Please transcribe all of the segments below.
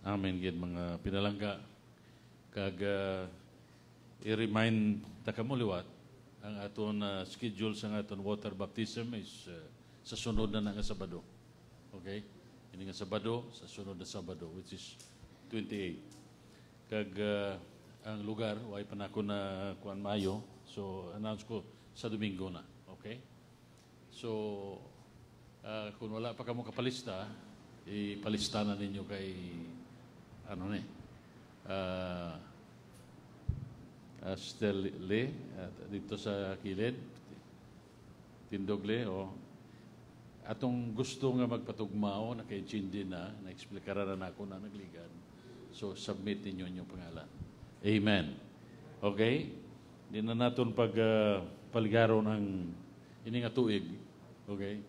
amin gid mga pinalangga kag uh, i-remind ta takamuliwat ang aton uh, schedule sa aton water baptism is uh, sa sunod na nga Sabado. Okay? Ini nga Sabado, sa sunod na Sabado, which is 28. Kag uh, ang lugar, way pa na ako na kuan mayo, so announce ko sa Domingo na. Okay? So, uh, kung wala pa kamo kapalista, ipalista na ninyo kay ano ni, uh, ah, uh, ah, Stanley, uh, dito sa kilid, tindogle, o oh. atong gusto nga magpatugmao, nakaintindi na, na-explikara na ako na nagligan. So, submit ninyo inyong pangalan. Amen. Okay? Hindi na natin pag uh, paligaro ng ini nga tuig. Okay?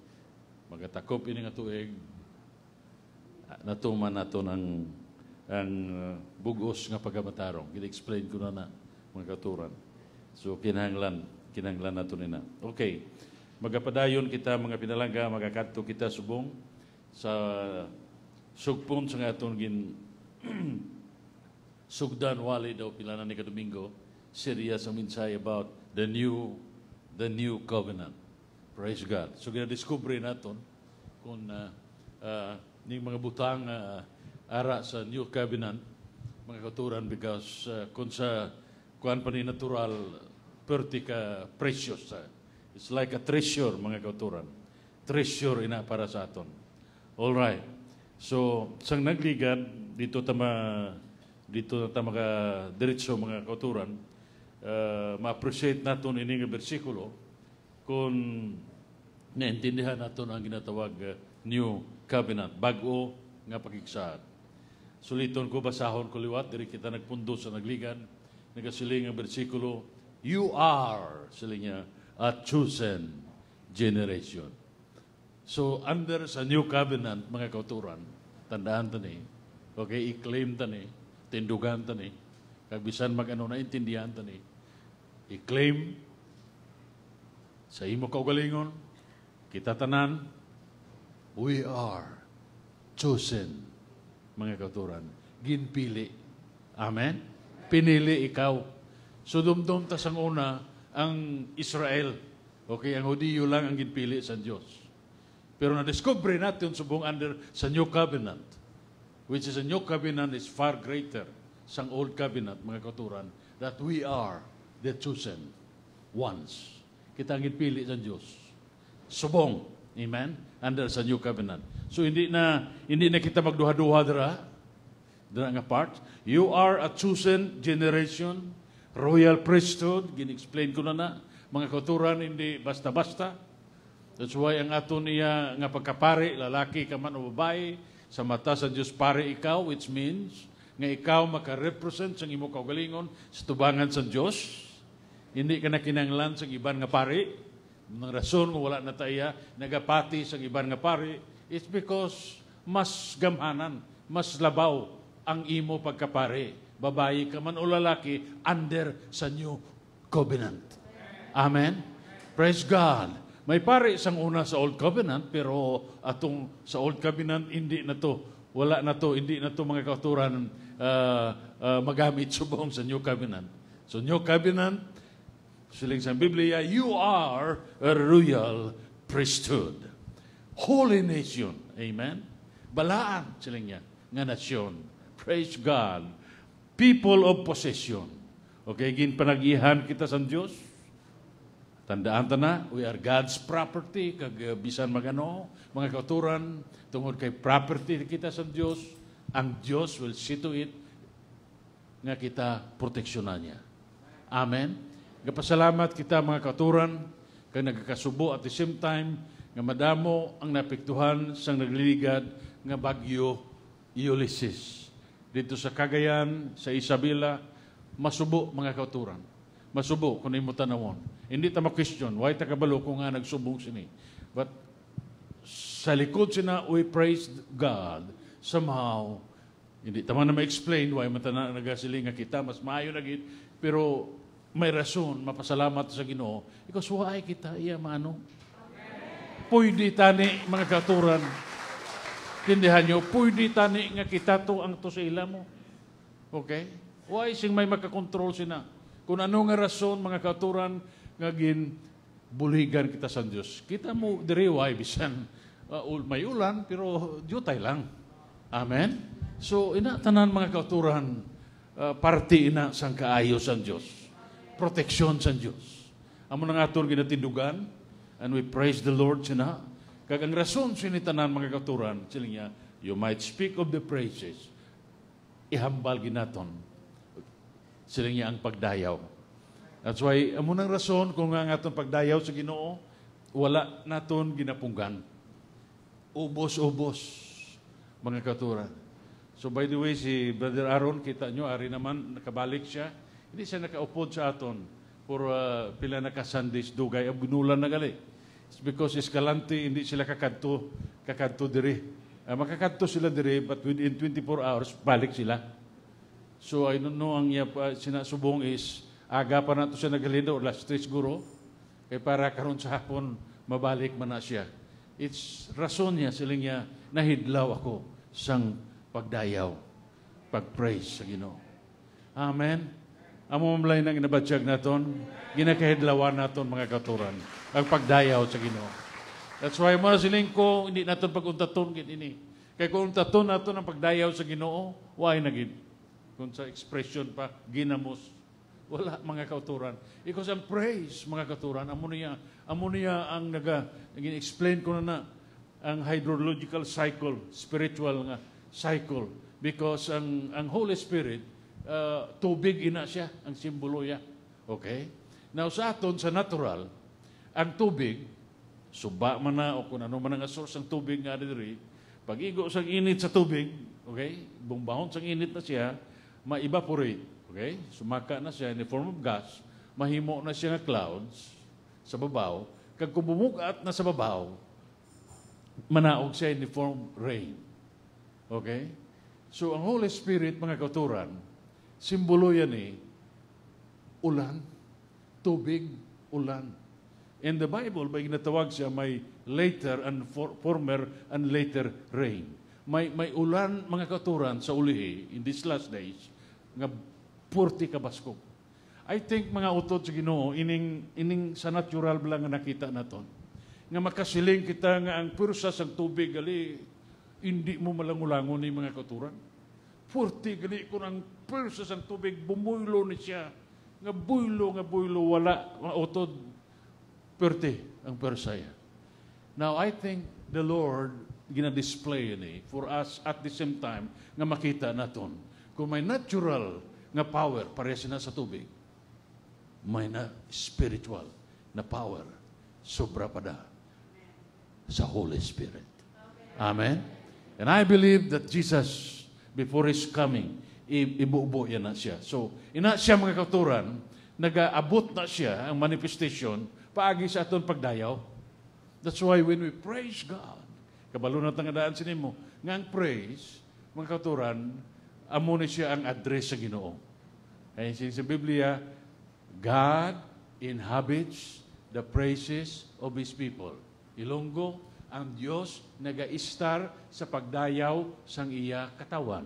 Magatakop ini nga tuig. Natuman nato ng ang uh, bugos nga pagamatarong. Gina-explain ko na na mga katuran. So, kinahanglan, kinahanglan nato nina. Okay. Magapadayon kita mga pinalangga, magakadto kita subong sa sugpon sa nga atong gin sugdan wali daw pilanan ni Kadomingo, serious ang minsay about the new the new covenant. Praise God. So, ginadiscovery naton kung uh, uh, ning mga butang uh, ara sa new cabinet mga katuran, because uh, kung sa kuan pa ni natural, perti ka precious. Uh, it's like a treasure, mga katuran. Treasure ina para sa aton. All right. So, sang nagligad, dito tama dito na tama ka diretso mga katuran uh, ma-appreciate naton ini nga bersikulo kung naintindihan naton ang ginatawag uh, New cabinet bago nga pagigsaad. Suliton ko basahon ko liwat, diri kita nagpundo sa nagligan. Nagasiling ang bersikulo, You are, silinya a chosen generation. So, under sa new covenant, mga kauturan, tandaan ni okay, i-claim ni tindugan tani, kagbisan mag magano na intindihan tani, i-claim sa imo kaugalingon, kita tanan, we are chosen mga katuran. Ginpili. Amen? Pinili ikaw. So dumdum ta sang una ang Israel. Okay, ang Hudiyo lang ang ginpili sa Diyos. Pero na-discover natin subong under sa New Covenant, which is a New Covenant is far greater sang Old Covenant, mga katuran, that we are the chosen ones. Kita ang ginpili sa Diyos. Subong. Amen? under sa new covenant. So hindi na hindi na kita magduha-duha dira. Dira nga part. You are a chosen generation, royal priesthood, gin-explain ko na na mga kulturan hindi basta-basta. That's why ang ato niya nga pagkapare, lalaki ka man o babae, sa mata sa Dios pare ikaw, which means nga ikaw makarepresent sa imo kaugalingon sa tubangan sa Dios. Hindi ka na kinanglan sa iban nga pare ang rason nga wala na taya nagapati sa iban nga pari it's because mas gamhanan, mas labaw ang imo pagkapare. Babae ka man o lalaki under sa new covenant. Amen? Praise God. May pari sang una sa Old Covenant, pero atong sa Old Covenant, hindi na to. Wala na to, hindi na to mga kauturan uh, ah, uh, ah, magamit subong sa New Covenant. So New Covenant, Siling sa Biblia, you are a royal priesthood. Holy nation. Amen? Balaan, siling niya, nga nasyon. Praise God. People of possession. Okay, gin panagihan kita sa Diyos. Tandaan ta na, we are God's property, kag eh, bisan magano, mga kauturan, tungod kay property kita sa Diyos, ang Diyos will see to it nga kita proteksyonan niya. Amen? Gapasalamat kita mga katuran kang nagkasubo at the same time nga madamo ang napiktuhan sang nagliligad nga bagyo Ulysses. Dito sa Cagayan, sa Isabela, masubo mga katuran. Masubo kung imo tanawon. Hindi ta ma-question why ta kabalo ko nga nagsubong sini. But sa likod sina we praise God somehow hindi tama na ma-explain why matana nagasiling nga kita mas maayo na gid pero may rason mapasalamat sa Ginoo because why kita iya maano pwede tani mga katuran tindihan nyo pwede tani nga kita to ang to sa ila mo okay why sing may makakontrol sina kung ano nga rason mga katuran nga gin bulhigan kita sa Dios kita mo diri why bisan uh, may ulan pero diutay lang amen so ina tanan mga katuran uh, parte ina sang kaayo sa Dios proteksyon sa Diyos. Amo na nga itong ginatindugan, and we praise the Lord sina. Kag ang rason sinitanan mga katuran, sila niya, you might speak of the praises, ihambal ginaton. Sila niya ang pagdayaw. That's why, amo nang rason kung nga nga itong pagdayaw sa ginoo, wala naton ginapunggan. Ubos-ubos, mga katuran. So by the way, si Brother Aaron, kita nyo, ari naman, nakabalik siya hindi siya nakaupod sa aton for uh, ah, pila na ka Sundays dugay abunulan na gali. It's because Escalante hindi sila kakadto kakadto diri. Uh, makakadto sila diri but within 24 hours balik sila. So I don't know ang iya uh, sinasubong is aga pa na nato siya nagalino last three siguro kay eh, para karon sa hapon mabalik man na siya. It's rason niya sila niya nahidlaw ako sang pagdayaw, pagpraise sa Ginoo. Amen. Amo mamlay nang inabatsyag naton, ginakahidlawan naton mga katuran, ang pagdayaw sa Ginoo. That's why mga siling ko, hindi naton pag paguntaton ini. Kay kung untaton naton ang pagdayaw sa Ginoo, why na gid? Kung sa expression pa, ginamos. Wala mga katuran. Because ang praise mga katuran, amo niya, amo niya ang naga explain ko na na ang hydrological cycle, spiritual nga cycle because ang ang Holy Spirit uh, tubig ina siya, ang simbolo niya. Okay? Now sa aton, sa natural, ang tubig, suba man na o kung ano man ang source ng tubig nga diri, pag-igo sang init sa tubig, okay, bumbahon sang init na siya, ma-evaporate. Okay? Sumaka na siya in the form of gas, mahimo na siya nga clouds sa babaw, kag kumumugat na sa babaw, manaog siya in the form of rain. Okay? So, ang Holy Spirit, mga kauturan, Simbolo yan eh. Ulan, tubig, ulan. In the Bible, may ginatawag siya may later and for, former and later rain. May, may ulan, mga katuran, sa ulihi, in these last days, nga purti kabaskog. I think mga utod sa Ginoo ining ining sa natural lang nga nakita naton. Nga makasiling kita nga ang pursa sa tubig gali hindi mo malangulangon ni mga katuran. Forte gani ko ng pulsa sang tubig, bumuylo ni siya. Nga buylo, nga buylo, wala, maotod. Perti ang persaya. Now, I think the Lord gina-display ni for us at the same time nga makita naton kung may natural nga power pareha na sa tubig may na spiritual na power sobra pada sa Holy Spirit. Amen. And I believe that Jesus before His coming, ibuubo yan na siya. So, ina siya mga katuran, nagaabot na siya ang manifestation paagi sa aton pagdayaw. That's why when we praise God, kabalo na tangadaan sa nimo, nga ang praise, mga katuran, amo na siya ang address sa Ginoo. Kaya sa Biblia, God inhabits the praises of His people. Ilonggo, ang Dios nagaistar sa pagdayaw sang iya katawan.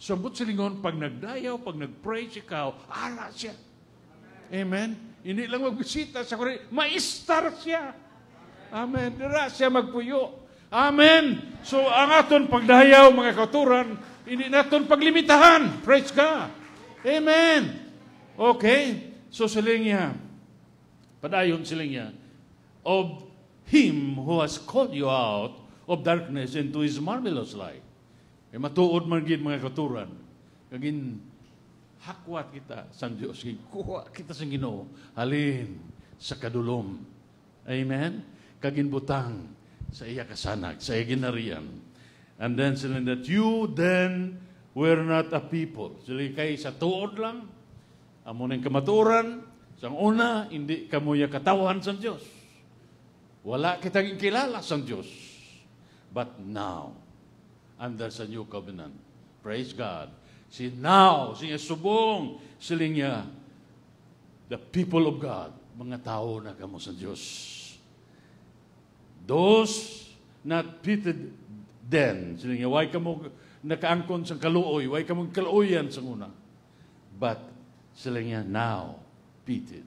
Sumbot so, silingon, pag nagdayaw, pag nagpray pray ikaw, ala siya. Amen? Ini lang magbisita sa kurin, maistar siya. Amen. Dira siya magpuyo. Amen. So, ang aton pagdayaw, mga katuran, hindi naton paglimitahan. Praise God. Amen. Okay. So, siling padayon siling niya, of Him who has called you out of darkness into His marvelous light. E matuod man gid mga katuran. Kagin hakwat kita sa Diyos. Kuha kita sa Ginoo. Halin sa kadulom. Amen? Kagin butang sa iya kasanag, sa iya ginarian. And then sila that you then were not a people. Sila kay sa tuod lang, amo ng kamaturan, sa una, hindi kamuya katawan sa Diyos. Wala kitang kilala sa Diyos. But now, under sa new covenant, praise God, si now, siya subong, sila niya, the people of God, mga tao na kamo sa Diyos. Those not pitted then, sila niya, why kamo nakaangkon sa kaluoy, why kamo kaluoyan sa una. But sila niya now pitted,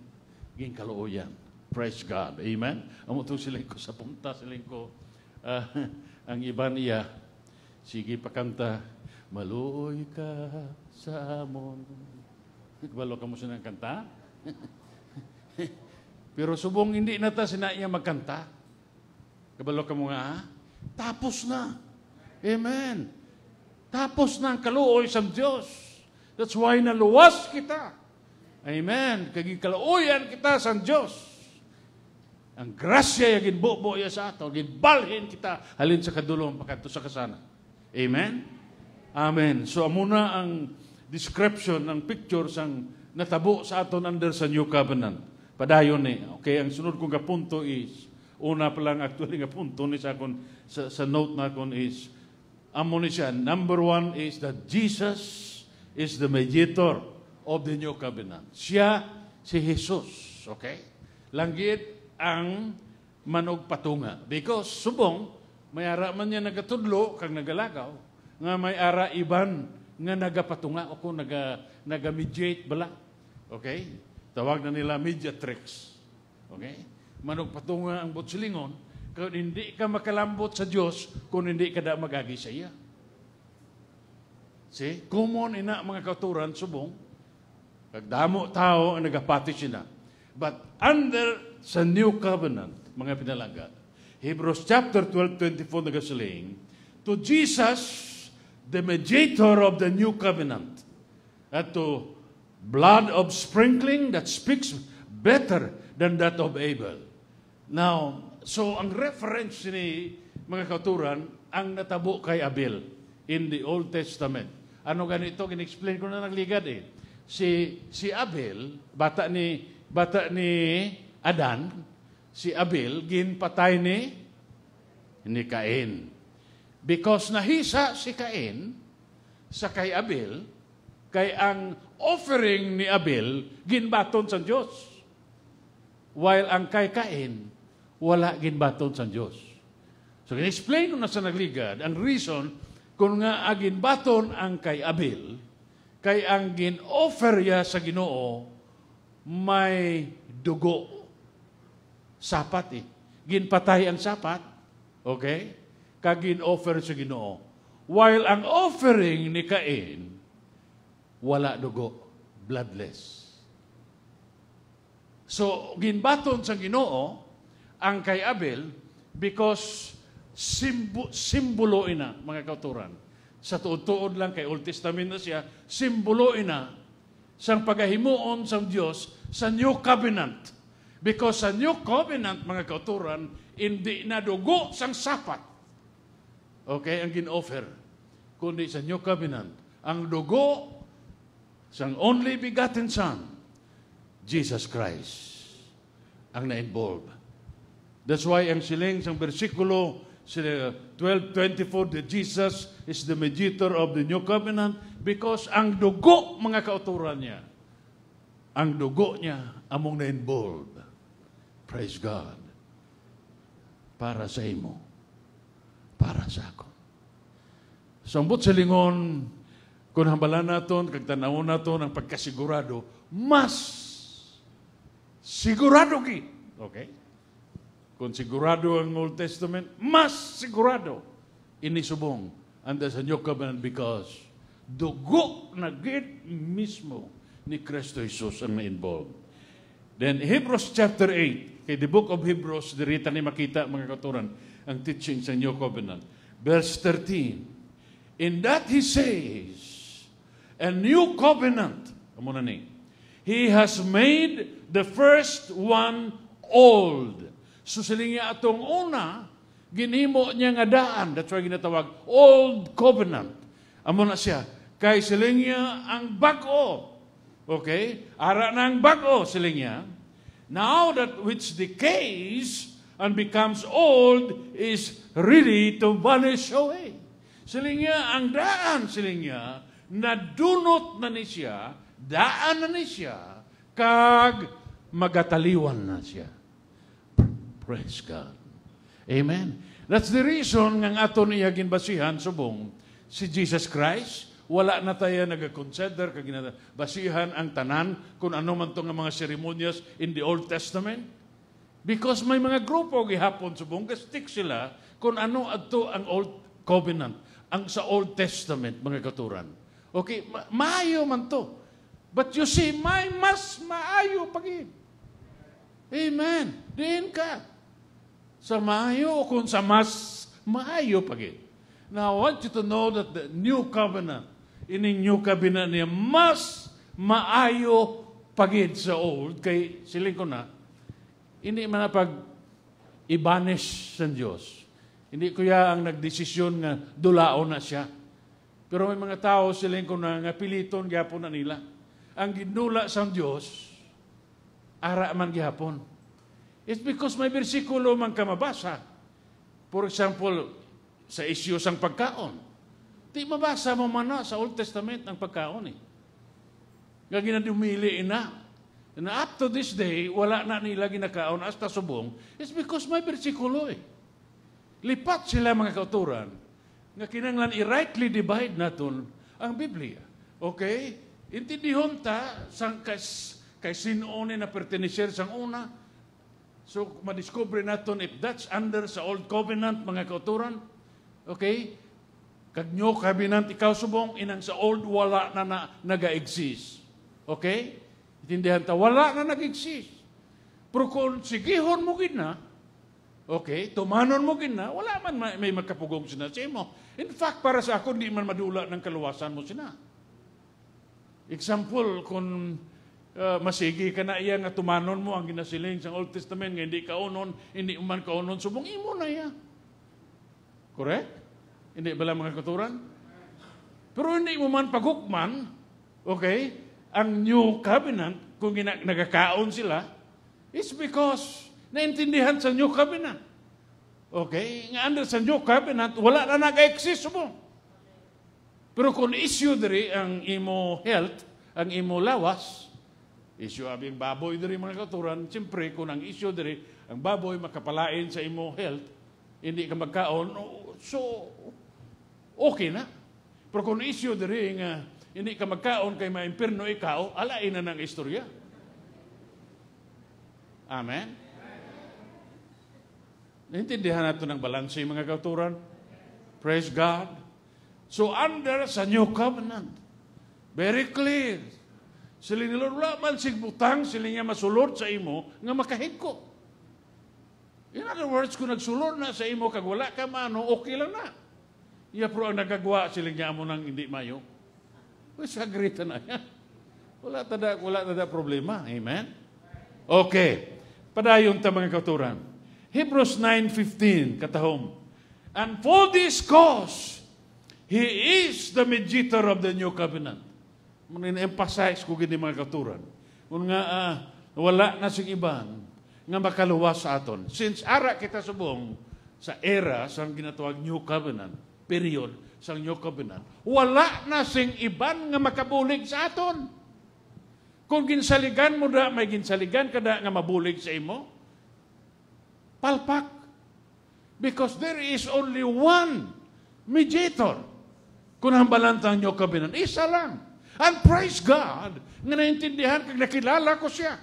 ging kaluoyan Praise God. Amen? Amo to siling ko sa punta, siling ko. Uh, ang iba niya, sige pakanta, maluoy ka sa amon. Balo ka mo siya ng kanta? Pero subong hindi na ta sina sinaiya magkanta. Kabalo ka mo nga, ah, Tapos na. Amen. Tapos na ang kaluoy sa Diyos. That's why naluwas kita. Amen. Kaging kaluoyan kita sa Diyos. Ang grasya yung ginbubo ya sa ato, ginbalhin kita halin sa kadulong pagkanto sa kasana. Amen? Amen. So muna ang description, ang picture sang natabo sa aton under sa New Covenant. Padayon ni. Okay, ang sunod kong kapunto is, una pa lang actually nga punto ni sa, akon, sa, sa note na akon is, amo ni siya, number one is that Jesus is the mediator of the New Covenant. Siya, si Jesus. Okay? Langit, ang manog patunga. Because subong, may ara man niya nagatudlo kag nagalakaw, nga may ara iban nga nagapatunga o kung naga, naga-mediate bala. Okay? Tawag na nila media tricks. Okay? Manog patunga ang butsulingon, kung hindi ka makalambot sa Dios kung hindi ka da magagi sa iya. See? Common ina mga katuran subong, kagdamo tao ang nagapati sina. But under sa New Covenant, mga pinalangga. Hebrews chapter 12, 24 nagasiling, To Jesus, the mediator of the New Covenant, at to blood of sprinkling that speaks better than that of Abel. Now, so ang reference ni mga kauturan, ang natabo kay Abel in the Old Testament. Ano ganito? Ginexplain ko na ng ligad eh. Si, si Abel, bata ni, bata ni Adan, si Abel, ginpatay ni, ni Cain. Because nahisa si Cain sa kay Abel, kay ang offering ni Abel, ginbaton sa Diyos. While ang kay Cain, wala ginbaton sa Diyos. So, in-explain na sa nagligad, ang reason kung nga agin baton ang kay Abel, kay ang gin-offer niya sa ginoo, may dugo Sapat eh. Ginpatay ang sapat. Okay? Kagin-offer sa ginoo. While ang offering ni Cain, wala dugo. Bloodless. So, ginbaton sa ginoo, ang kay Abel, because simbo, simbolo ina, mga kauturan. Sa tuod-tuod lang kay Old Testament na siya, simbolo ina sang pagahimuon sa Diyos sa New Covenant Because sa New Covenant, mga kauturan, hindi na dugo sang sapat. Okay, ang gin-offer. Kundi sa New Covenant, ang dugo sang only begotten Son, Jesus Christ, ang na-involve. That's why ang siling sang bersikulo 12.24, that Jesus is the mediator of the New Covenant because ang dugo, mga kauturan niya, ang dugo niya among na-involve Praise God. Para sa imo. Para sa ako. Sambot sa lingon, kung hambalan naton, kagtanaw naton ang pagkasigurado, mas sigurado ki. Okay? Kung sigurado ang Old Testament, mas sigurado inisubong ang sa New Covenant because dugo na git mismo ni Kristo Jesus ang na-involved. Then Hebrews chapter 8, Kay the book of Hebrews, dirita ni makita mga katuran, ang teaching sa New Covenant. Verse 13, In that He says, a new covenant, kamuna ni, He has made the first one old. So silingi atong una, ginimo niya nga daan, that's why ginatawag, old covenant. Amo na siya, kay silingi ang bago. Okay? Ara na ang bago, silingi. Now that which decays and becomes old is ready to vanish away. Siling niya, ang daan siling niya, nadunot na ni siya, daan na ni siya, kag magataliwan na siya. Praise God. Amen. That's the reason ng aton iya ginbasihan subong si Jesus Christ wala na tayo nag-consider, basihan ang tanan kung ano man itong mga ceremonies in the Old Testament. Because may mga grupo gihapon subong, gastik sila kung ano ato ang Old Covenant, ang sa Old Testament, mga katuran. Okay, ma- maayo man to. But you see, may mas maayo pagin. Amen. Diin ka. Sa maayo o kung sa mas maayo pagin. Now, I want you to know that the new covenant ininyo kabina niya, mas maayo pagid sa old, kay siling ko na, hindi man pag ibanish sa Diyos. Hindi kuya ang nagdesisyon nga dulao na siya. Pero may mga tao siling ko na nga piliton gyapon na nila. Ang ginula sa Diyos, ara man gyapon. It's because may bersikulo man ka mabasa. For example, sa isyu sang pagkaon. Di mabasa mo man na sa Old Testament ang pagkaon eh. Nga ginadumili ina. Na up to this day, wala na nila ginakaon hasta subong. It's because may bersikulo eh. Lipat sila mga kauturan nga kinanglan i-rightly divide naton ang Biblia. Okay? Intindihon ta sang kas, kay sinone na pertenecer sa una. So, madiscover naton if that's under sa Old Covenant, mga kauturan. Okay? Kagnyo kabinant ikaw subong inang sa old wala na, na naga-exist. Okay? Itindihan ta wala na nag-exist. Pero kung sigihon mo gid na, okay, tumanon mo gid na, wala man may, may magkapugong sina sa imo. In fact, para sa ako, hindi man madula ng kaluwasan mo sina. Example, kung uh, masigi ka na iya nga tumanon mo ang ginasiling sa Old Testament, nga hindi kaunon, hindi man kaunon, subong imo na iya. Correct? Hindi bala mga katuran? Pero hindi mo man pagukman, okay, ang new covenant, kung nagakaon sila, it's because naintindihan sa new covenant. Okay? Nga under sa new covenant, wala na nag-exist mo. Pero kung issue diri ang imo health, ang imo lawas, issue abing baboy diri mga katuran, siyempre kung ang issue diri, ang baboy makapalain sa imo health, hindi ka magkaon, so okay na. Pero kung isyo diri nga hindi ka magkaon kay maimperno ikaw, alain na ng istorya. Amen? Naintindihan nato ng balanse mga kauturan. Praise God. So under sa new covenant, very clear. Sila ni Lord, wala man sigbutang, sila niya masulod sa imo nga ko. In other words, kung nagsulod na sa imo, kag wala ka mano, okay lang na. Iya pro ang nagagawa sila niya mo nang hindi mayo. Pues agree na ya. Wala tada, wala tada problema. Amen? Okay. Padayon ta mga katuran. Hebrews 9.15, katahom. And for this cause, He is the mediator of the new covenant. Manin-emphasize ko gini mga katuran. Kung nga, uh, wala na sing iban nga makaluwas sa aton. Since ara kita subong sa era sa ginatawag new covenant, period sa New Covenant, wala na sing iban nga makabulig sa aton. Kung ginsaligan mo na, may ginsaligan ka na nga mabulig sa imo, palpak. Because there is only one mediator. Kung ang balantang New Covenant, isa lang. And praise God, nga naintindihan kag nakilala ko siya.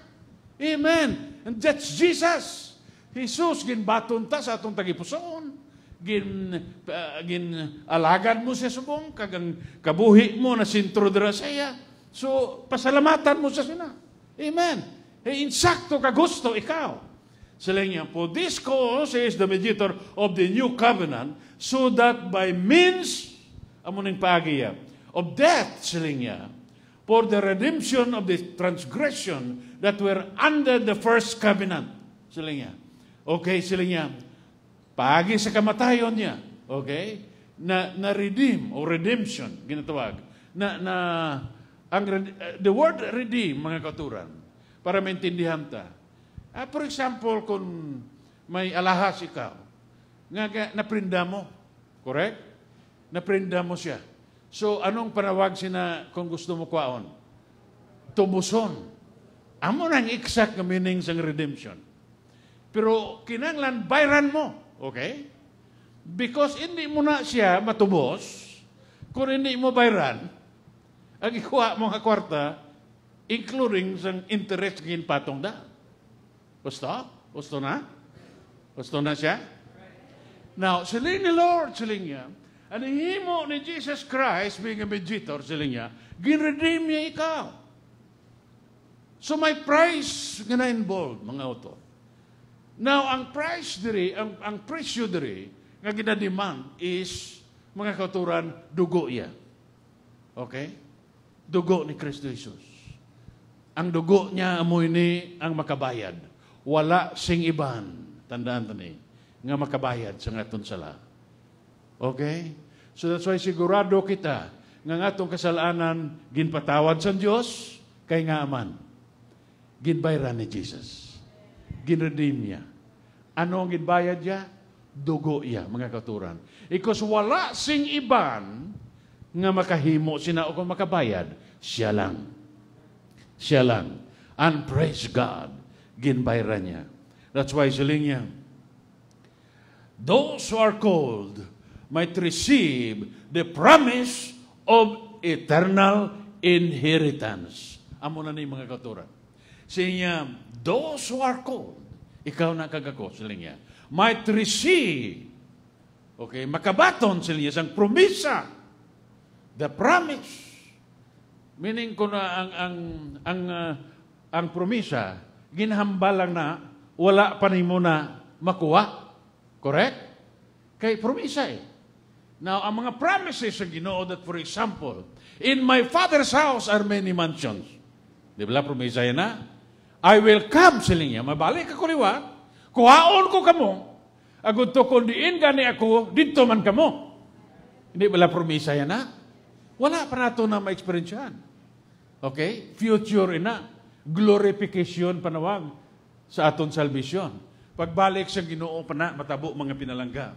Amen. And that's Jesus. Jesus, ginbaton ta sa atong tagipusoon gin uh, gin alagad mo siya subong kagang kabuhi mo na sintro dira saya so pasalamatan mo sa sina amen hey eh, insakto ka gusto ikaw Selenya niya po this cause is the mediator of the new covenant so that by means amo ning pagiya of death selenya for the redemption of the transgression that were under the first covenant selenya okay selenya Paagi sa kamatayon niya, okay? Na, na redeem o redemption, ginatawag. Na, na, ang, eh, the word redeem, mga katuran, para maintindihan ta. Ah, for example, kung may alahas ikaw, nga, nga naprinda mo, correct? Naprinda mo siya. So, anong panawag sina kung gusto mo kwaon? Tumuson. Amo nang exact nga meaning sang redemption. Pero kinanglan, bayran mo. Okay? Because hindi mo na siya matubos kung hindi mo bayaran ang ikuha mga kwarta including sa interest ngin patong da. Gusto? Gusto na? Gusto na siya? Now, siling ni Lord, siling niya, ang himo ni Jesus Christ being a mediator, siling niya, ginredeem niya ikaw. So may price nga na involved, mga auto. Now, ang price diri, ang, ang presyo diri, nga gina-demand is, mga katuran, dugo iya. Okay? Dugo ni Kristo Jesus. Ang dugo niya amoy ini ang makabayad. Wala sing iban. Tandaan tani. Nga makabayad sa ngaton sala. Okay? So that's why sigurado kita nga ngatong kasalanan ginpatawad sa Dios kay nga aman. Ginbayran ni Jesus. Ginredeem niya. Ano ang idbayad niya? Dugo iya, mga katuran. Ikos wala sing iban nga makahimo sina o kung makabayad, siya lang. Siya lang. And praise God, ginbayran niya. That's why siling niya, Those who are called might receive the promise of eternal inheritance. Amo na ni mga katuran. Siya, those who are called ikaw na kagako, sila niya. Might receive, okay, makabaton sila niya, sang promisa, the promise. Meaning ko na ang, ang, ang, uh, ang promisa, ginhambalang na, wala pa ni mo na makuha. Correct? Kay promisa eh. Now, ang mga promises sa Ginoo that, for example, in my Father's house are many mansions. Di ba? Promisa yan na. I will come siling niya. Mabalik ako liwa. Kuhaon ko kamo. Agunto kung diin gani ako, dito man kamo. Hindi wala promisa yan na. Wala pa nato na ma-experiencehan. Okay? Future ina. Glorification panawag sa aton salvation. Pagbalik sa ginoo pa na, matabo mga pinalangga.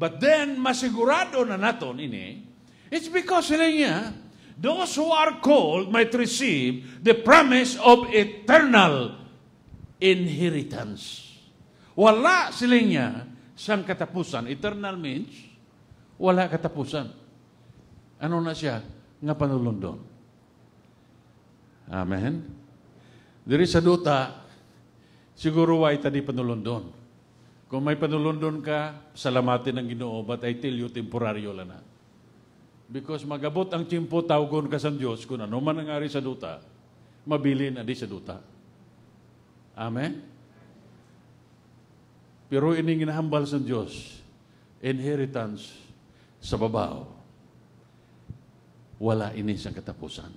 But then, masigurado na naton ini, it's because sila niya, those who are called might receive the promise of eternal inheritance. Wala siling niya sang katapusan. Eternal means wala katapusan. Ano na siya? Nga panulundon. Amen? Diri sa duta, siguro why tadi panulundon. Kung may panulundon ka, salamatin ang ginoo, but I tell you, temporaryo lang na. Because magabot ang timpo tawgon ka sa Diyos, kung ano man ang ari sa duta, mabili na di sa duta. Amen? Pero ining ginahambal sa Diyos, inheritance sa babaw. Wala ini sa katapusan.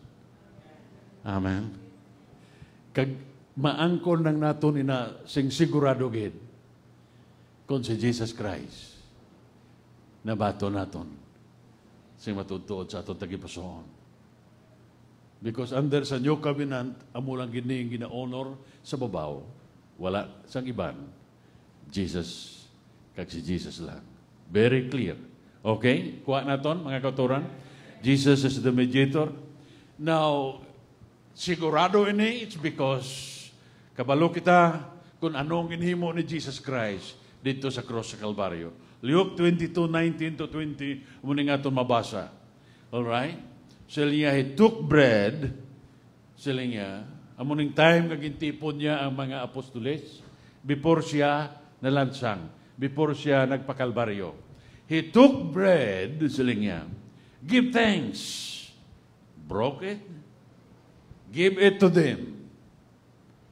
Amen? Kag maangkon ng naton ina sing sigurado gid kon si Jesus Christ na bato naton sing matutuod sa atong tagipasoon. Because under sa new covenant, amulang lang gini gina-honor sa babaw, wala sang iban. Jesus, kag si Jesus lang. Very clear. Okay? Kuha naton mga katuran. Jesus is the mediator. Now, sigurado ini, it's because kabalo kita kung anong inhimo ni Jesus Christ dito sa cross sa Kalbaryo. Luke 22:19 to 20 muna nga ito mabasa. All right? Sila niya, he took bread. Sila niya, amuning time nagintipon niya ang mga apostoles before siya nalansang, before siya nagpakalbaryo. He took bread, sila niya, give thanks, broke it, give it to them.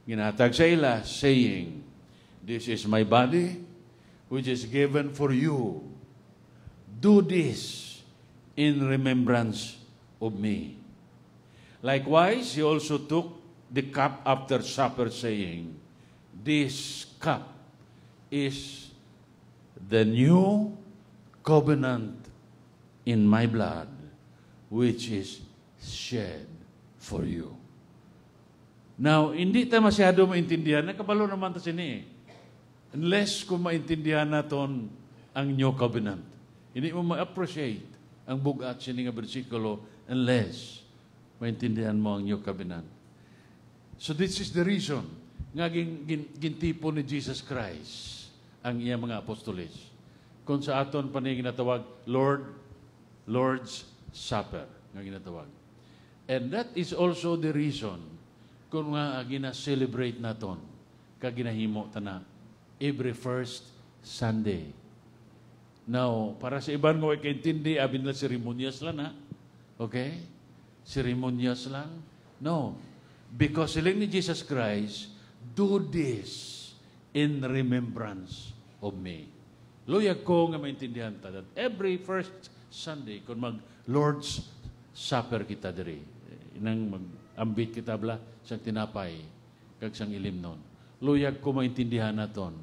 Ginatag sa ila, saying, This is my body which is given for you. Do this in remembrance of me. Likewise, he also took the cup after supper, saying, This cup is the new covenant in my blood, which is shed for you. Now, hindi tayo masyado maintindihan. Nakabalo naman ta sini eh unless ko maintindihan naton ang New Covenant. Hindi mo ma-appreciate ang bugat sini nga bersikulo unless maintindihan mo ang New Covenant. So this is the reason nga gintipo ni Jesus Christ ang iya mga apostolis. Kung sa aton pa niya ginatawag, Lord, Lord's Supper, nga ginatawag. And that is also the reason kung nga gina-celebrate naton kag ginahimo tana every first Sunday. Now, para sa iban ko ikaintindi, abin na ceremonious lang ha. Okay? Ceremonious lang? No. Because siling ni Jesus Christ, do this in remembrance of me. Luyag ko nga maintindihan ta that every first Sunday, kung mag-Lord's Supper kita diri, eh, inang mag-ambit kita bla, sa tinapay, kag sang ilim nun. Luyag ko maintindihan naton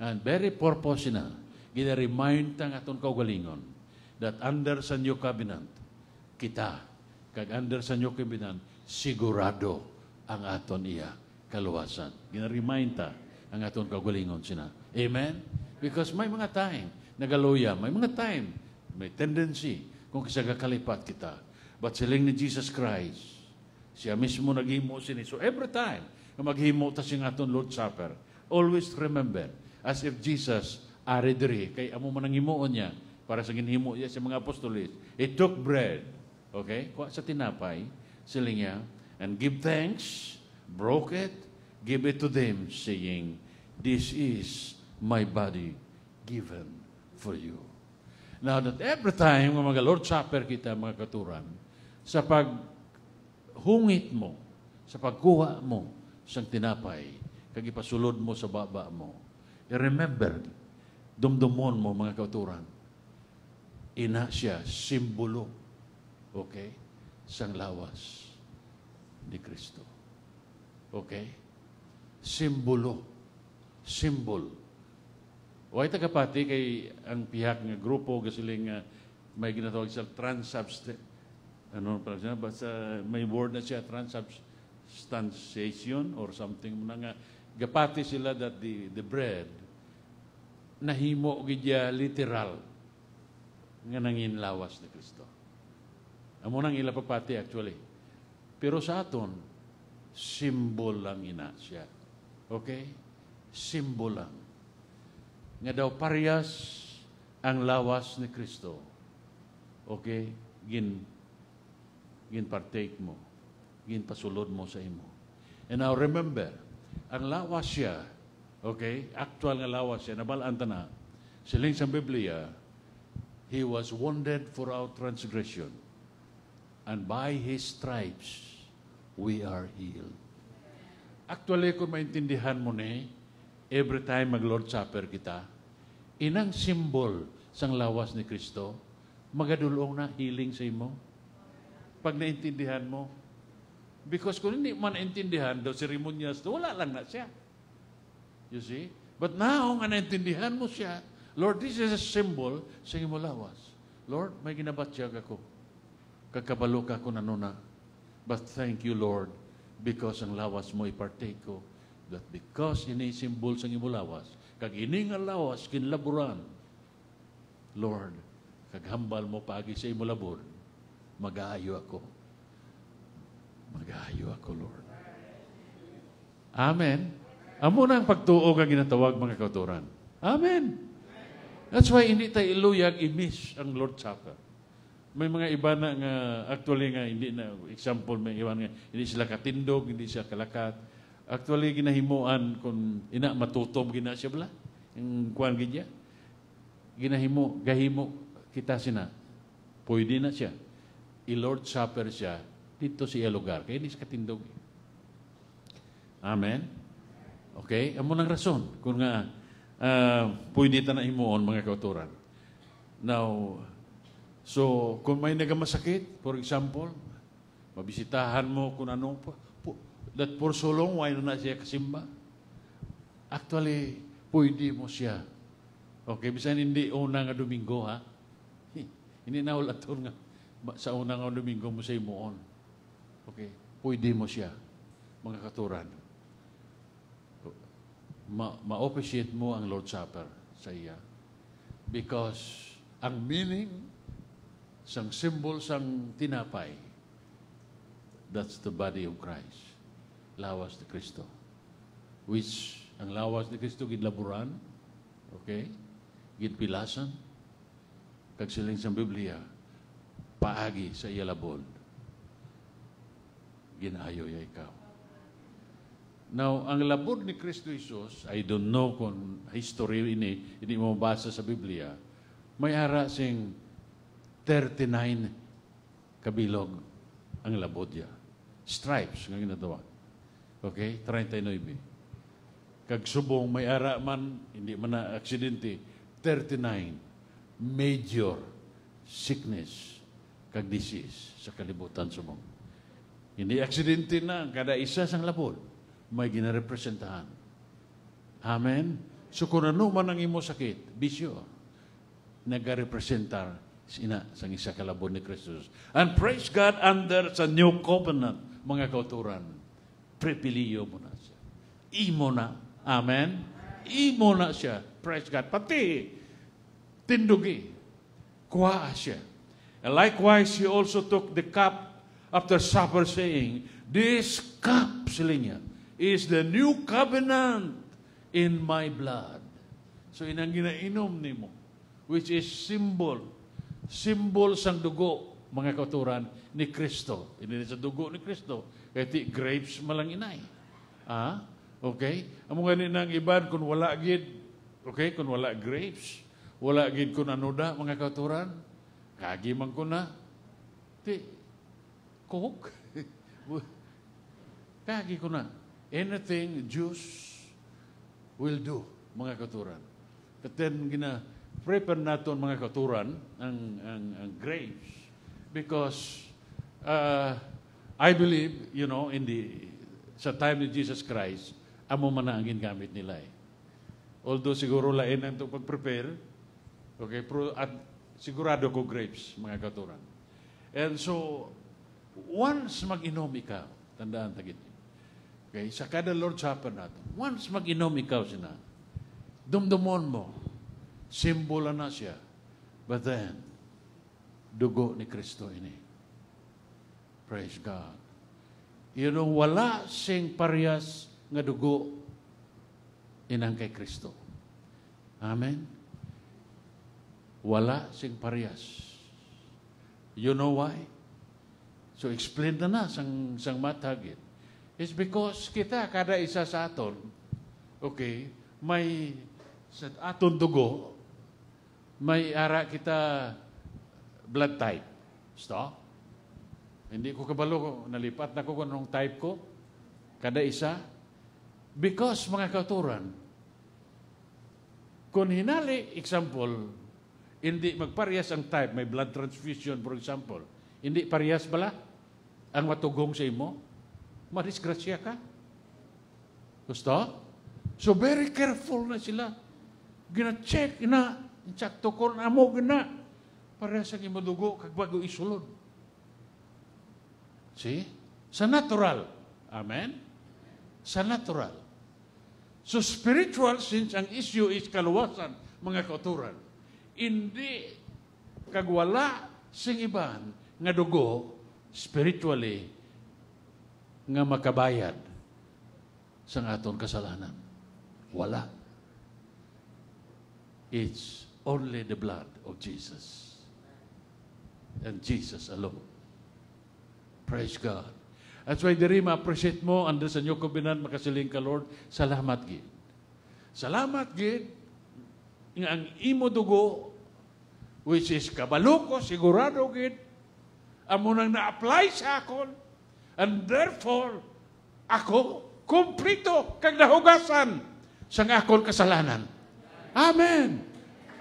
And very purpose na, ginaremind ang aton kaugalingon that under sa new covenant, kita, kag under sa new covenant, sigurado ang aton iya kaluwasan. Gina-remind ta ang aton kaugalingon sina. Amen? Because may mga time, nagaloya, may mga time, may tendency kung kisa kakalipat kita. But siling ni Jesus Christ, siya mismo naghimo sini. So every time na maghimo ta sing aton Lord Supper, always remember, as if Jesus ari diri kay amo man ang himuon niya para sa ginhimo niya sa mga apostolis. He took bread. Okay? Kuha sa tinapay, sila niya, and give thanks, broke it, give it to them, saying, This is my body given for you. Now that every time nga mga Lord Supper kita, mga katuran, sa hungit mo, sa pagkuha mo sa tinapay, kag ipasulod mo sa baba mo, Remember, dumdumon mo mga kauturan, ina siya, simbolo, okay, sang lawas ni Kristo. Okay? Simbolo. Symbol. Why tagapati kay ang pihak nga grupo gasiling uh, may ginatawag sa transubst ano pa siya basta may word na siya transubstantiation or something na nga gapati sila that the, the bread nahimo gidya literal nga nangin lawas ni Kristo. Amo nang ila papati actually. Pero sa aton simbol lang ina siya. Okay? Simbol lang. Nga daw parias ang lawas ni Kristo. Okay? Gin gin partake mo. Gin pasulod mo sa imo. And now remember, ang lawas siya, okay, actual nga lawas siya, nabalanta na, siling sa Biblia, He was wounded for our transgression, and by His stripes, we are healed. Actually, kung maintindihan mo ni, every time mag-Lord Supper kita, inang simbol sang lawas ni Kristo, magadulong na healing sa imo. Pag naintindihan mo, Because kung hindi man intindihan daw ceremonias, wala lang na siya. You see? But now, nga naintindihan mo siya, Lord, this is a symbol sa imo lawas. Lord, may ginabatyag ako. Kakabalo ka ako nanuna. But thank you, Lord, because ang lawas mo ipartake ko. That because ini symbol sa imo lawas, kag ini nga lawas kinlaboran, Lord, kaghambal mo pagi sa imo labor, magaayo ako Magayo ako, Lord. Amen. Amo na ang pagtuog ang ginatawag mga kauturan. Amen. That's why hindi tayo iluyag i-miss ang Lord Supper. May mga iba na nga, actually nga, hindi na, example, may iba nga, hindi sila katindog, hindi sila kalakat. Actually, ginahimuan kung ina matutom gina siya bala, yung kuhan gidya. Ginahimo, gahimo kita sina. Pwede na siya. I-Lord Supper siya dito sa iya lugar. Kaya hindi katindog. Eh. Amen? Okay? Amo ng rason kung nga uh, pwede ta na himuon mga kauturan. Now, so kung may nagamasakit, for example, mabisitahan mo kung anong po, po, that for so long, why na siya kasimba? Actually, pwede mo siya. Okay, bisan hindi una nga Domingo ha. Hindi na ulat nga sa una nga Domingo mo sa imuon. Okay, pwede mo siya, mga katuran. Ma-officiate ma mo ang Lord Supper sa iya. Because ang meaning sang symbol sang tinapay, that's the body of Christ. Lawas ni Kristo. Which, ang lawas ni Kristo gidlaburan, okay, gidpilasan, kag siling sa Biblia, paagi sa iya labon ginahayo ya ikaw. Now, ang labor ni Kristo Jesus, I don't know kung history ini, ini mo basa sa Biblia, may ara sing 39 kabilog ang labod niya. Stripes, nga ginatawa. Okay? 39. Kag subong may ara man, hindi man na aksidente, 39 major sickness kag disease sa kalibutan subong. Hindi aksidente na kada isa sang labod may ginarepresentahan. Amen? So kung ano man ang imo sakit, bisyo, nagarepresentar sina sang isa kalabon ni Kristus. And praise God under sa new covenant, mga kauturan, prepiliyo mo na siya. Imo na. Amen? Imo na siya. Praise God. Pati, tindugi. Kuha siya. And likewise, he also took the cup after supper saying, This cup, silinya, is the new covenant in my blood. So, inang ginainom ni mo, which is symbol, symbol sang dugo, mga kauturan, ni Kristo. Hindi sa dugo ni Kristo. Kaya ti grapes malang inay. Ah? Okay? Amo nga ng iban, kung wala gid, okay, kung wala grapes, wala gid kung ano da, mga kauturan, kagi man ko na, Coke? Kagi ko na. Anything juice will do, mga katuran. But then, gina, prepare natin mga katuran ang, ang, ang graves because uh, I believe, you know, in the, sa time ni Jesus Christ, amo man na ang gingamit nila eh. Although siguro lain ang itong pag-prepare, okay, pro, at sigurado ko grapes, mga katuran. And so, once mag-inom ikaw, tandaan tagit. Okay, sa kada Lord Supper natin, once mag-inom ikaw sina, dumdumon mo, simbola na siya. But then, dugo ni Kristo ini. Praise God. Yun ang wala sing parehas nga dugo inang kay Kristo. Amen? Wala sing parehas. You know why? So explain na na sang, sang matagit. It's because kita, kada isa sa aton, okay, may sa aton dugo, may ara kita blood type. Stop. Hindi ko kabalo, nalipat na ko kung anong type ko. Kada isa. Because, mga kauturan, kung hinali, example, hindi magparehas ang type, may blood transfusion, for example, hindi parehas bala? ang matugong sa imo, madisgrasya ka. Gusto? So very careful na sila. Gina-check na, insakto ko na mo gina. Para sa imadugo, kag bago isulod. See? Sa natural. Amen? Sa natural. So spiritual, since ang issue is kaluwasan, mga kauturan, hindi kagwala sing iban nga dugo spiritually, nga makabayad sa aton kasalanan. Wala. It's only the blood of Jesus. And Jesus alone. Praise God. That's why diri ma-appreciate mo under sa inyo kubinan makasiling ka Lord. Salamat gid. Salamat gid nga ang imo dugo which is kabaloko sigurado gid amo na-apply sa akon. And therefore, ako, kumplito kag nahugasan sa akon kasalanan. Amen.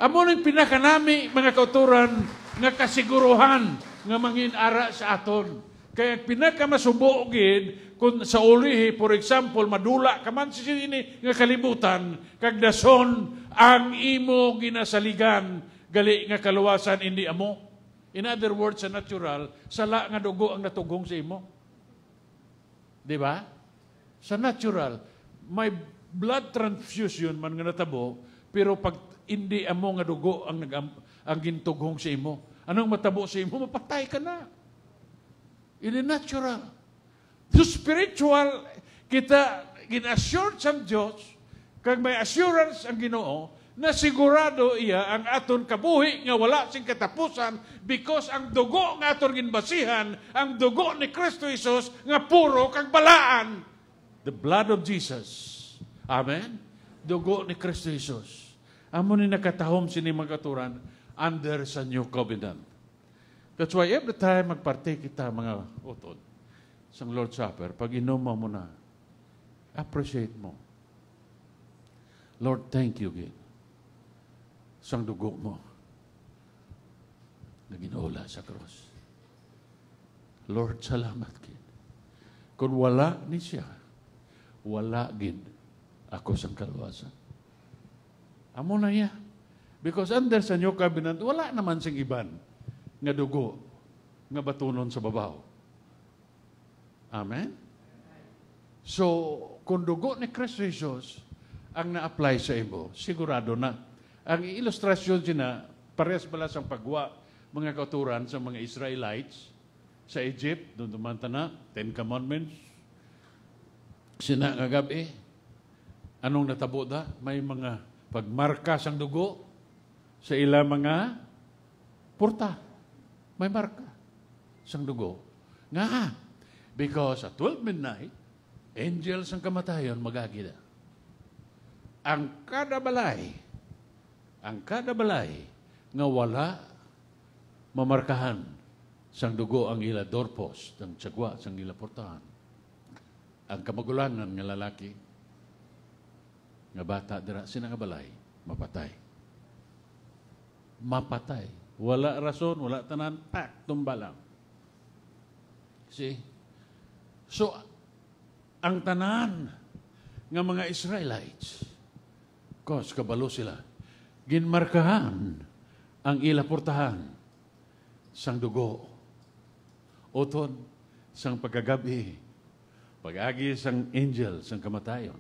Amo nang pinakanami, mga kauturan, nga kasiguruhan nga ara sa aton. Kaya pinakamasubo gid kun sa ulihi, for example, madula ka man si sini nga kalibutan, kag dason ang imo ginasaligan gali nga kaluwasan indi amo. In other words, sa natural, sala nga dugo ang natugong sa imo. Di ba? Sa natural, may blood transfusion man nga natabo, pero pag hindi amo nga dugo ang, ang, ang gintughong sa imo, anong matabo sa imo, mapatay ka na. In the natural. To spiritual, kita gin-assure sa Diyos, kag may assurance ang ginoo, na sigurado iya ang aton kabuhi nga wala sing katapusan because ang dugo nga aton ginbasihan, ang dugo ni Kristo Jesus nga puro kag balaan. The blood of Jesus. Amen? Dugo ni Kristo Jesus. Amo ni nakatahom sini magaturan under sa new covenant. That's why every time magparte kita mga utod sa Lord's Supper, pag inuma mo na, appreciate mo. Lord, thank you again sang dugo mo na ginola sa cross. Lord, salamat gid. Kung wala ni siya, wala gid ako sang kaluwasan. Amo na iya. Because under sa new covenant, wala naman sing iban nga dugo nga batunon sa babaw. Amen? So, kung dugo ni Christ Jesus ang na-apply sa imo, sigurado na ang ilustrasyon na parehas bala sa pagwa mga kauturan sa mga Israelites sa Egypt, doon dumanta na, Ten Commandments, sina nga gabi, anong natabo da? May mga pagmarka sang dugo sa ila mga purta. May marka sang dugo. Nga, because at 12 midnight, angels ang kamatayon magagida. Ang kada balay, ang kada balay nga wala mamarkahan sang dugo ang ila dorpos ang tsagwa sang ila portahan. Ang kamagulangan nga lalaki, nga bata dira sina sinangabalay, mapatay. Mapatay. Wala rason, wala tanan, pak, tumbalang. See? So, ang tanan nga mga Israelites, kos kabalo sila ginmarkahan ang ilaportahan sang dugo. Oton sang pagkagabi, pagagi sang angel sang kamatayon.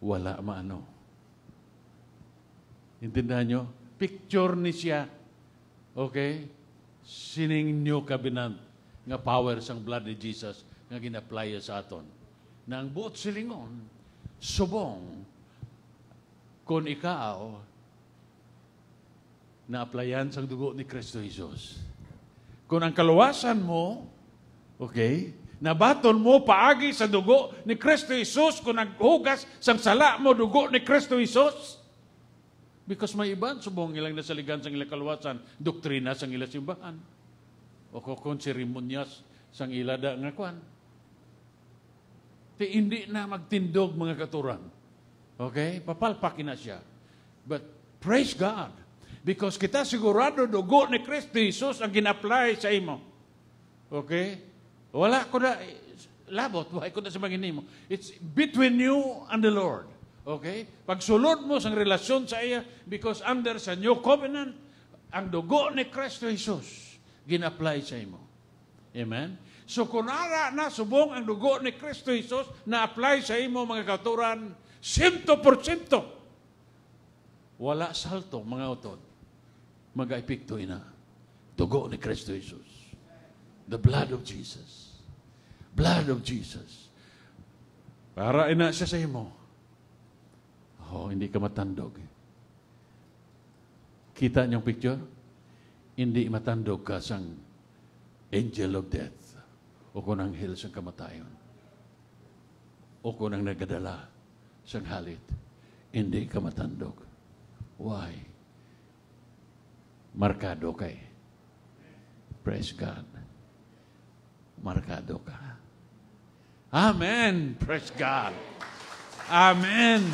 Wala maano. Intindahan nyo? Picture ni siya. Okay? Sining new covenant nga power sang blood ni Jesus nga ginaplaya sa aton. nang buot silingon, subong, kung ikaw na-applyan sa dugo ni Kristo Jesus. Kung ang kaluwasan mo, okay, nabaton mo paagi sa dugo ni Kristo Jesus, kung naghugas sa sala mo dugo ni Kristo Jesus, because may iban subong ilang nasaligan sa ilang kaluwasan, doktrina sa ilang simbahan, o kung seremonyas sa ilada nga kwan. Te hindi na magtindog mga katuran Okay? Papalpakin na siya. But praise God. Because kita sigurado dugo ni Kristo Jesus ang gina-apply sa imo. Okay? Wala ko na labot, wala ko na sa mga mo. It's between you and the Lord. Okay? Pagsulod mo sa relasyon sa iya because under sa new covenant, ang dugo ni Kristo Jesus gina-apply sa imo. Amen? So kung ara na subong ang dugo ni Kristo Jesus na apply sa imo mga katuran, 100%. Wala salto, mga utod. Mag-aipikto ina. Dugo ni Kristo Jesus. The blood of Jesus. Blood of Jesus. Para ina siya sa imo. Oh, hindi ka matandog. Kita niyong picture? Hindi matandog ka sang angel of death o kung anghel sa kamatayon o kung ang nagadala sanghalit. Hindi ka matandog. Why? Markado ka eh. Praise God. Markado ka. Amen! Praise God! Amen!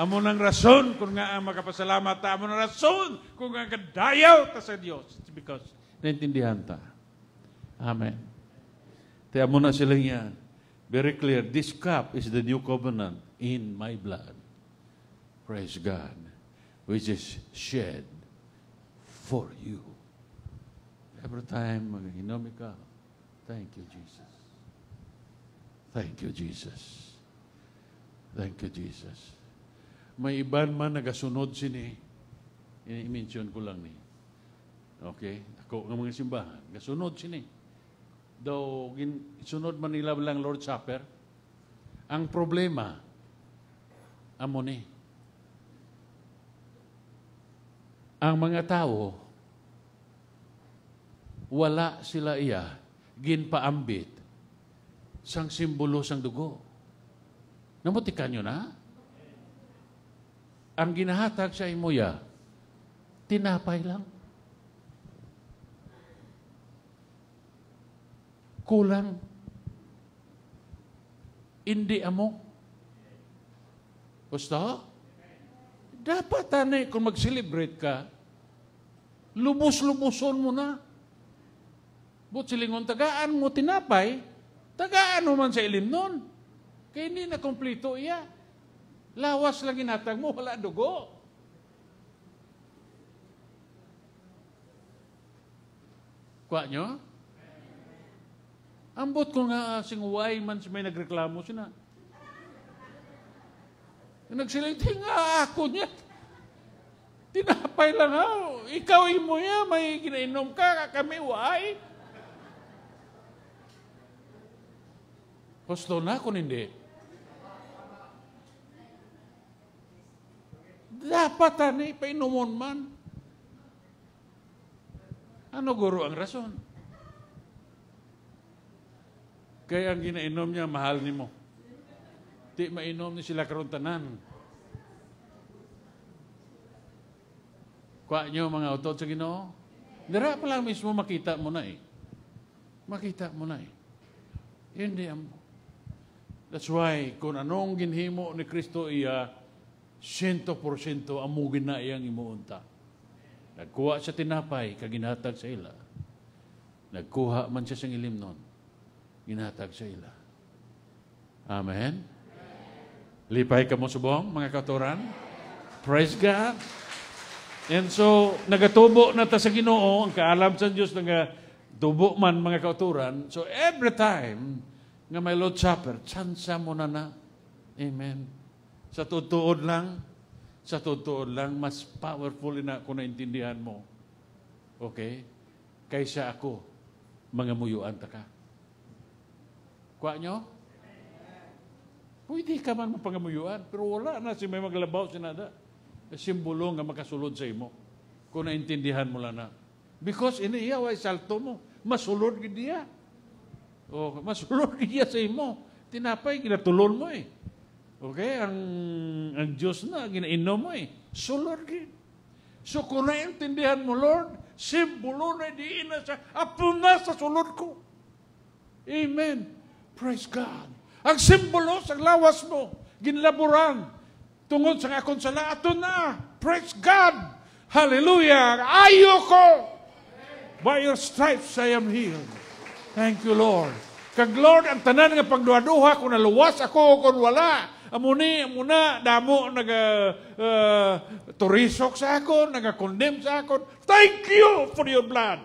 Amo ng rason kung nga ang makapasalamat ta. Amo ng rason kung nga kadayaw ta sa Dios. Because naintindihan ta. Amen. Kaya mo na sila yan very clear, this cup is the new covenant in my blood. Praise God, which is shed for you. Every time mag ka, thank you, Jesus. Thank you, Jesus. Thank you, Jesus. May iban man nagasunod sini, ini-mention ko lang ni. Okay? Ako ng mga simbahan, gasunod sini. Though, sunod man nila lang Lord Supper, ang problema, amo ni. Ang mga tao, wala sila iya ginpaambit sang simbolo sang dugo. Namutikan nyo na? Ang ginahatag sa imoya, tinapay lang. Kulang. Hindi amo. Gusto? Dapat tani, kung mag-celebrate ka, lubos-luboson mo na. But silingon, tagaan mo tinapay, tagaan mo man sa ilim nun. Kaya hindi na kompleto iya. Lawas lang inatag mo, wala dugo. Kuha nyo? Ambot ko nga asing ah, why man si may nagreklamo sina. Nagsiling, tinga ako niya. Tinapay lang ha. Ah, ikaw mo niya, may ginainom ka, kami why? Gusto na kung hindi. Dapat ani, ah, painumun man. Ano guru ang rason? Kaya ang ginainom niya, mahal ni mo. Di mainom ni sila karon tanan. Kwa nyo mga utot sa ginoo? Dira pa lang mismo makita mo na eh. Makita mo na eh. Hindi ang That's why, kung anong ginhimo ni Kristo iya, 100% amugin na iyang imuunta. Nagkuha sa tinapay, kaginhatag sa ila. Nagkuha man siya sa ilim noon. Inatag sa ila. Amen? Lipay ka mo subong, mga katuran. Praise God. And so, nagatubo na ta sa ginoo, ang kaalam sa Diyos, nagatubo man mga katuran. So, every time nga may Lord Supper, tsansa mo na na. Amen. Sa tutuod lang, sa totoo lang, mas powerful na ako naintindihan mo. Okay? Kaysa ako, mga muyuan ta ka. Kuha nyo? Pwede ka man mapangamuyuan, pero wala na si may maglabaw sinada. Eh, simbolo nga makasulod sa imo. Kung naintindihan mo lang na. Because iniiyaw ay salto mo. Masulod gid niya. Oh, masulod gid niya sa imo. Tinapay, ginatulon mo eh. Okay? Ang, ang Diyos na, ginainom mo eh. Sulod gid. So kung naintindihan mo, Lord, simbolo na diin na siya. Apo na sa sulod ko. Amen. Praise God. Ang simbolo sa lawas mo, ginlaboran, tungod sa akong sala, ato na. Praise God. Hallelujah. Ayoko. By your stripes I am healed. Thank you, Lord. Kag Lord, ang tanan nga pagduha-duha, kung naluwas ako, kung wala, amuni, amuna, damo, naga uh, turisok sa ako, naga-condemn sa ako. Thank you for your blood.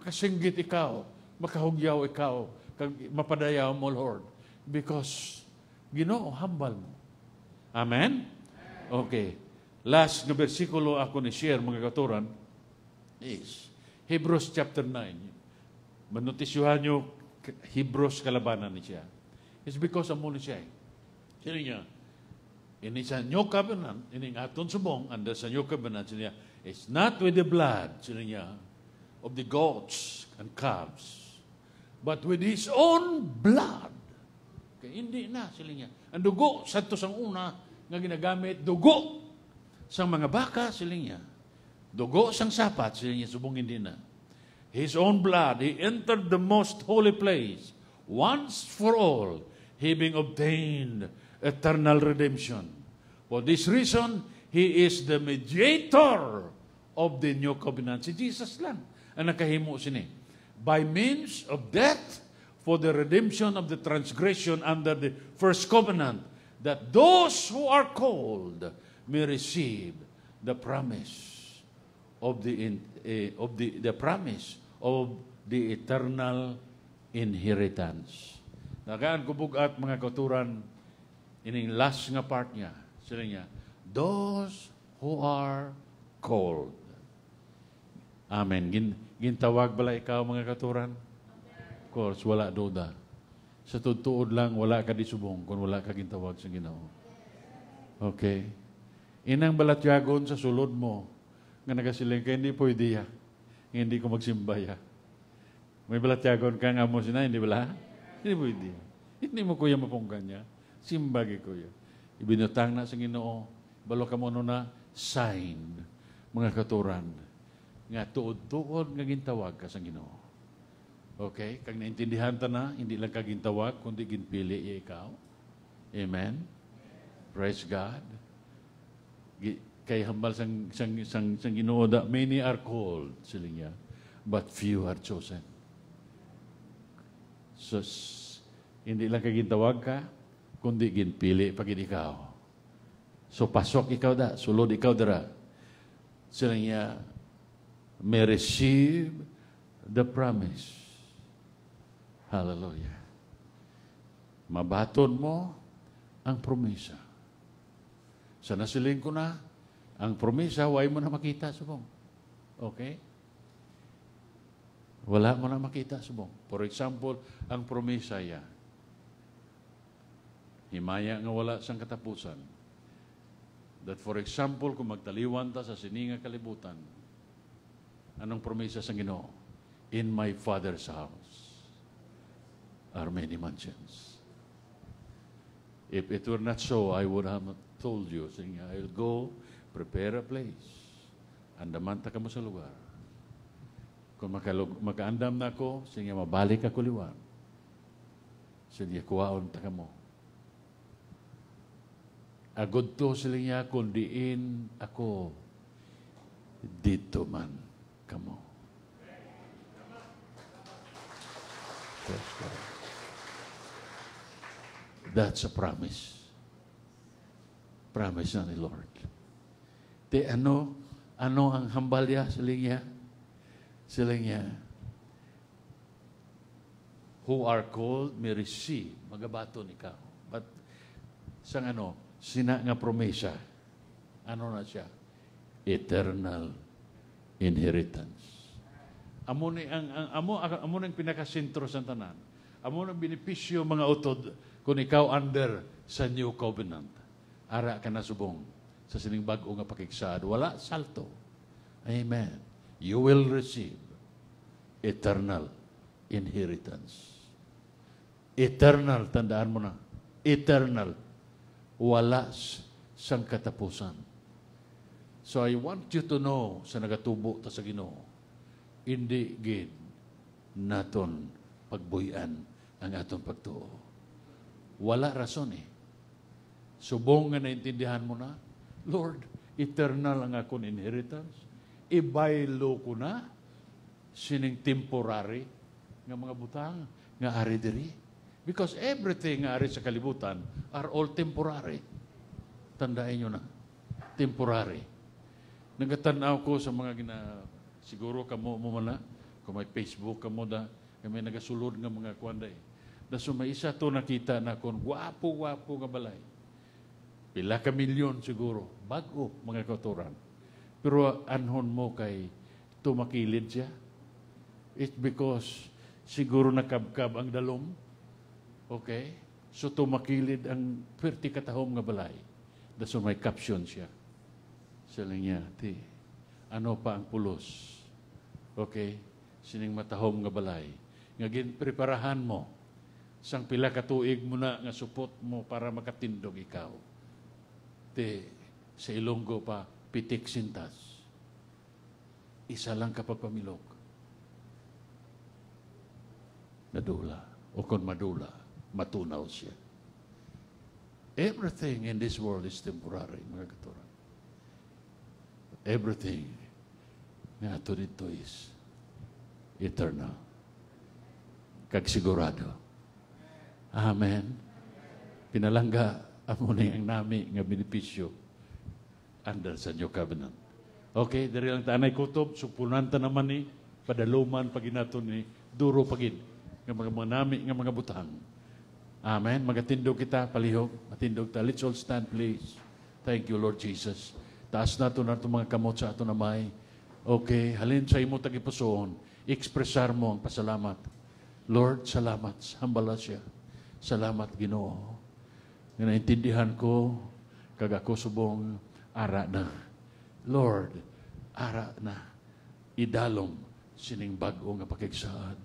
Makasinggit ikaw makahugyaw ikaw, kag mapadayaw mo, Lord. Because, ginoo, you know, humble mo. Amen? Okay. Last na versikulo ako ni share, mga katuran, is Hebrews chapter 9. Manotisyuhan nyo Hebrews kalabanan ni siya. It's because amo ni siya. Eh. Sino niya? Ini sa new covenant, ini aton subong, under sa new covenant, sino niya, it's not with the blood, sino niya, of the goats and calves, But with His own blood, okay, hindi na sila niya. Ang dugo, santo sang una, nga ginagamit, dugo sa mga baka, sila niya. Dugo sang sapat, sila niya, subong hindi na. His own blood, He entered the most holy place, once for all, having obtained eternal redemption. For this reason, He is the mediator of the new covenant. Si Jesus lang ang nakahimo sini by means of death for the redemption of the transgression under the first covenant, that those who are called may receive the promise of the, uh, of the, the promise of the eternal inheritance. Nagaan ko bugat mga katuran ining last nga part niya. Sila niya, those who are called. Amen. Gin Gintawag bala ikaw mga katuran? Of course, wala duda. Sa tutuod lang, wala ka disubong kung wala ka gintawag sa Ginoo. Okay? Inang balatyagon sa sulod mo, nga nagasiling ka, hindi pwede ya. Hindi ko magsimba ya. May balatyagon ka nga mo sina, hindi wala? Hindi pwede ya. Hindi mo kuya mapunggan ya. Simbagi kuya. Ibinutang na sa Ginoo, balo ka mo na sign, mga katuran nga tuod-tuod nga gintawag ka sa Ginoo. Okay? Kag naintindihan ta na, hindi lang ka gintawag, kundi ginpili iya ikaw. Amen? Praise God. Kay hambal sang, sang, sang, sang Ginoo da, many are called, siling niya, but few are chosen. So, hindi lang ka gintawag ka, kundi ginpili pag ikaw. So, pasok ikaw da, sulod ikaw dara. Siling niya, may receive the promise. Hallelujah. Mabaton mo ang promesa. Sa nasiling ko na, ang promesa, huwag mo na makita, subong. Okay? Wala mo na makita, subong. For example, ang promesa ya. Himaya nga wala sang katapusan. That for example, kung magtaliwan ta sa sininga kalibutan, Anong promesa sa Ginoo? In my Father's house are many mansions. If it were not so, I would have told you, saying, I'll go prepare a place. Andamanta ka mo sa lugar. Kung makalug, makaandam na ako, sige, mabalik ako liwan. Sige, kuwaon ta ka mo. Agod to sila niya, kundiin ako dito man ka mo. That's a promise. Promise na ni Lord. Di ano, ano ang hambalya sa linya? Sa linya, who are called may receive. Magabaton ikaw. But sa ano, sina nga promesa. Ano na siya? Eternal inheritance. Amo ni ang, ang amo amo nang pinakasentro sa tanan. Amo nang benepisyo mga utod kun ikaw under sa new covenant. Ara ka na subong sa sining bag-o nga pakigsaad, wala salto. Amen. You will receive eternal inheritance. Eternal, tandaan mo na. Eternal. Wala sang katapusan So I want you to know sa nagatubo ta sa Ginoo, hindi gid naton pagbuyan ang aton pagtuo. Wala rason eh. Subong nga naintindihan mo na, Lord, eternal ang akong inheritance. Ibaylo ko na sining temporary nga mga butang nga ari diri. Because everything nga ari sa kalibutan are all temporary. Tandaan nyo na. Temporary nagatanaw ko sa mga gina, siguro kamo mo mumana, kung may Facebook kamo mo da, kami nagasulod nga mga kwanday. Daso eh. may isa to nakita na kon guwapo-guwapo nga balay. Pila ka milyon siguro, bago mga katuran. Pero anhon mo kay tumakilid siya. It's because siguro nakabkab ang dalom. Okay? So tumakilid ang perti katahom nga balay. Daso may caption siya. Siling niya, ti, ano pa ang pulos? Okay? Sining matahom nga balay. Nga ginpreparahan mo. Sang pila katuig mo na nga supot mo para makatindog ikaw. Ti, sa ilonggo pa, pitik sintas. Isa lang kapag pamilok. Nadula. O kon madula, matunaw siya. Everything in this world is temporary, mga katuran everything na ato dito is eternal. Kagsigurado. Amen. Pinalangga amo na ang nami nga benepisyo under sa new covenant. Okay, diri lang tanay kutob, supunan ta naman ni padaluman paginaton ni duro pagin nga mga manami nga mga butang. Amen. Magatindog kita palihog, matindog ta. Let's all stand please. Thank you Lord Jesus. Taas na ito na itong mga kamot sa ato na may. Okay, halin sa imo tagipusoon. Ekspresar mo ang pasalamat. Lord, salamat. Hambala siya. Salamat, Ginoo. Nga naintindihan ko, kag ako subong ara na. Lord, ara na. Idalom sining bago nga pakigsaad.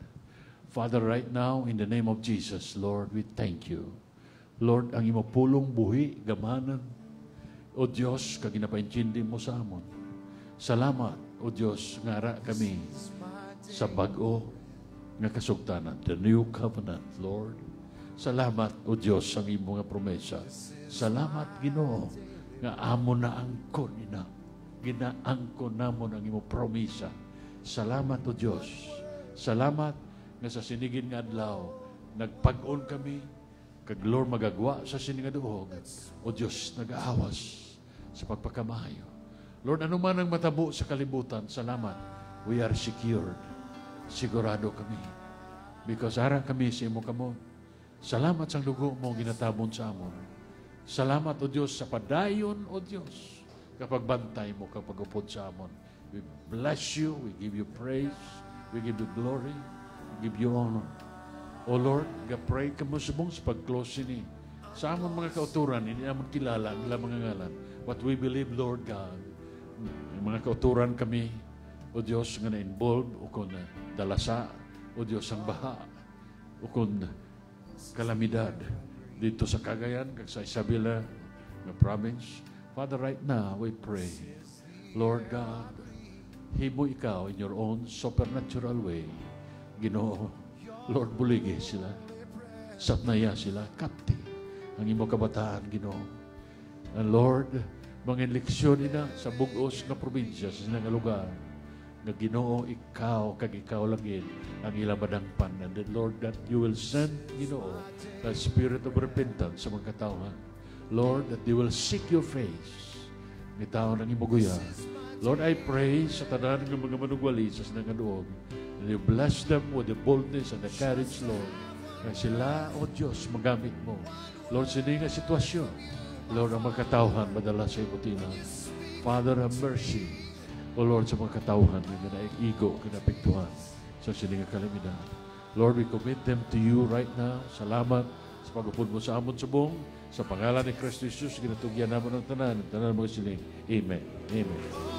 Father, right now, in the name of Jesus, Lord, we thank you. Lord, ang imo pulong buhi, gamanan, o Diyos, kag ginapaintindi mo sa amon. Salamat, O Diyos, ngara kami sa bago nga kasugtanan, the new covenant, Lord. Salamat, O Diyos, sa imo nga promesa. Salamat, Ginoo, nga amo na angkon, ina. Ginaangkon namon ang imo promesa. Salamat, O Diyos. Salamat nga sa sinigin nga adlaw, nagpag-on kami, kag Lord magagwa sa siningaduhog. O Diyos, nag-aawas sa pagpakamahayo. Lord, anuman ang matabo sa kalibutan, salamat. We are secured. Sigurado kami. Because ara kami sa imo kamo. Salamat sa lugo mo ginatabon sa amon. Salamat o Diyos sa padayon o Diyos kapag bantay mo kapag upod sa amon. We bless you, we give you praise, we give you glory, we give you honor. O Lord, gapray ka mo subong sa pag-close ni. Sa amon mga kauturan, hindi naman kilala ang mga ngalan what we believe, Lord God. May mga kauturan kami, O Diyos, nga na-involved, o kung dalasa, O Diyos, ang baha, o kung kalamidad dito sa Cagayan, kag sa Isabela, nga province. Father, right now, we pray, Lord God, hibo ikaw in your own supernatural way. Ginoo, Lord, buligi sila. Sapnaya sila, kapti. Ang imo kabataan, Ginoo. And Lord, mga leksyon na sa bugos na probinsya, sa nga lugar, nga ginoo ikaw, kag ikaw langin, ang ilamadangpan. And then, Lord, that you will send, ginoo, the spirit of repentance sa mga katawhan. Lord, that they will seek your face. Ni tao ng imuguya. Lord, I pray sa tanan ng mga manugwali sa sinangadoog, and you bless them with the boldness and the courage, Lord, na sila, O Diyos, magamit mo. Lord, sininga sitwasyon, Lord, ang mga katauhan, madalas sa ibutinan. Father, have mercy. O Lord, sa mga katauhan, ego, naikigo, kinapiktuhan sa silingang kalaminan. Lord, we commit them to you right now. Salamat sa pagupod mo sa amon subong. Sa pangalan ni Kristo Jesus, ginatugyan naman ang tanan, ang tanan mga siling. Amen. Amen.